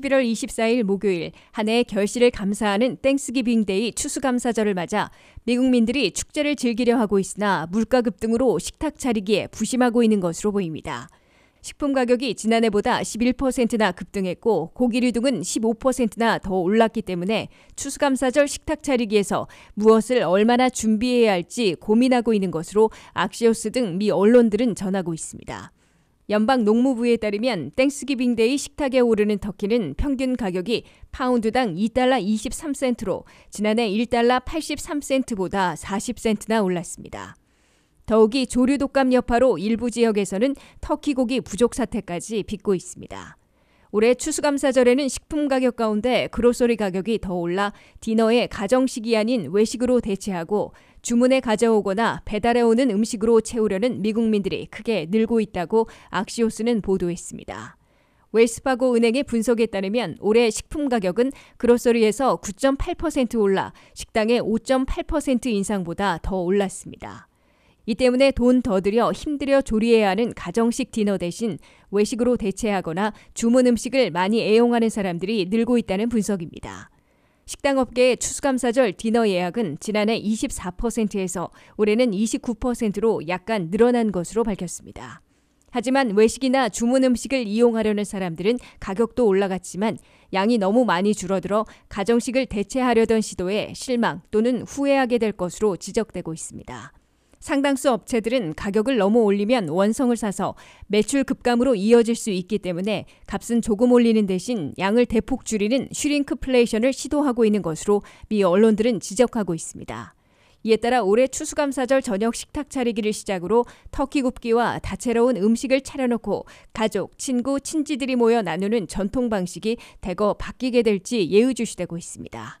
11월 24일 목요일 한 해의 결실을 감사하는 땡스기빙데이 추수감사절을 맞아 미국민들이 축제를 즐기려 하고 있으나 물가 급등으로 식탁 차리기에 부심하고 있는 것으로 보입니다. 식품 가격이 지난해보다 11%나 급등했고 고기류 등은 15%나 더 올랐기 때문에 추수감사절 식탁 차리기에서 무엇을 얼마나 준비해야 할지 고민하고 있는 것으로 악시오스 등 미 언론들은 전하고 있습니다. 연방 농무부에 따르면 땡스기빙데이 식탁에 오르는 터키는 평균 가격이 파운드당 2달러 23센트로 지난해 1달러 83센트보다 40센트나 올랐습니다. 더욱이 조류 독감 여파로 일부 지역에서는 터키 고기 부족 사태까지 빚고 있습니다. 올해 추수감사절에는 식품 가격 가운데 그로소리 가격이 더 올라 디너에 가정식이 아닌 외식으로 대체하고 주문해 가져오거나 배달해오는 음식으로 채우려는 미국민들이 크게 늘고 있다고 악시오스는 보도했습니다. 웰스파고 은행의 분석에 따르면 올해 식품 가격은 그로서리에서 9.8% 올라 식당의 5.8% 인상보다 더 올랐습니다. 이 때문에 돈 더 들여 힘들여 조리해야 하는 가정식 디너 대신 외식으로 대체하거나 주문 음식을 많이 애용하는 사람들이 늘고 있다는 분석입니다. 식당업계의 추수감사절 디너 예약은 지난해 24%에서 올해는 29%로 약간 늘어난 것으로 밝혔습니다. 하지만 외식이나 주문 음식을 이용하려는 사람들은 가격도 올라갔지만 양이 너무 많이 줄어들어 가정식을 대체하려던 시도에 실망 또는 후회하게 될 것으로 지적되고 있습니다. 상당수 업체들은 가격을 너무 올리면 원성을 사서 매출 급감으로 이어질 수 있기 때문에 값은 조금 올리는 대신 양을 대폭 줄이는 슈링크플레이션을 시도하고 있는 것으로 미 언론들은 지적하고 있습니다. 이에 따라 올해 추수감사절 저녁 식탁 차리기를 시작으로 터키 굽기와 다채로운 음식을 차려놓고 가족, 친구, 친지들이 모여 나누는 전통 방식이 대거 바뀌게 될지 예의주시되고 있습니다.